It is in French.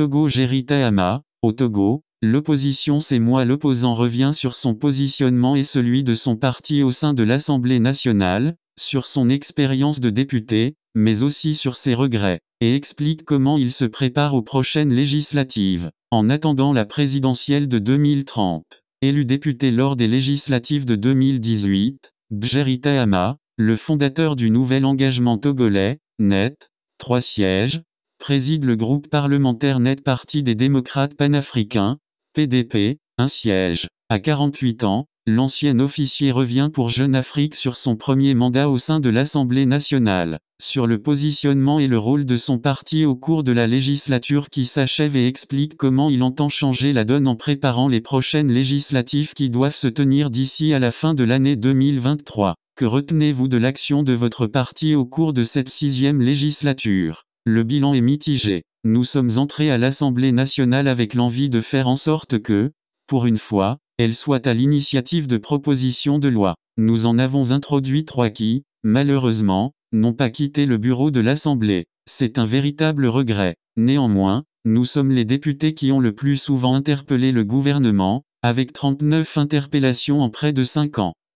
Togo Tayama, au Togo, l'opposition c'est moi l'opposant revient sur son positionnement et celui de son parti au sein de l'Assemblée nationale, sur son expérience de député, mais aussi sur ses regrets, et explique comment il se prépare aux prochaines législatives, en attendant la présidentielle de 2030. Élu député lors des législatives de 2018, Bjerita le fondateur du nouvel engagement togolais, net, trois sièges, préside le groupe parlementaire Net Parti des démocrates panafricains, PDP, un siège. À 48 ans, l'ancien officier revient pour Jeune Afrique sur son premier mandat au sein de l'Assemblée nationale, sur le positionnement et le rôle de son parti au cours de la législature qui s'achève et explique comment il entend changer la donne en préparant les prochaines législatives qui doivent se tenir d'ici à la fin de l'année 2023. Que retenez-vous de l'action de votre parti au cours de cette sixième législature le bilan est mitigé. Nous sommes entrés à l'Assemblée nationale avec l'envie de faire en sorte que, pour une fois, elle soit à l'initiative de propositions de loi. Nous en avons introduit trois qui, malheureusement, n'ont pas quitté le bureau de l'Assemblée. C'est un véritable regret. Néanmoins, nous sommes les députés qui ont le plus souvent interpellé le gouvernement, avec 39 interpellations en près de cinq ans.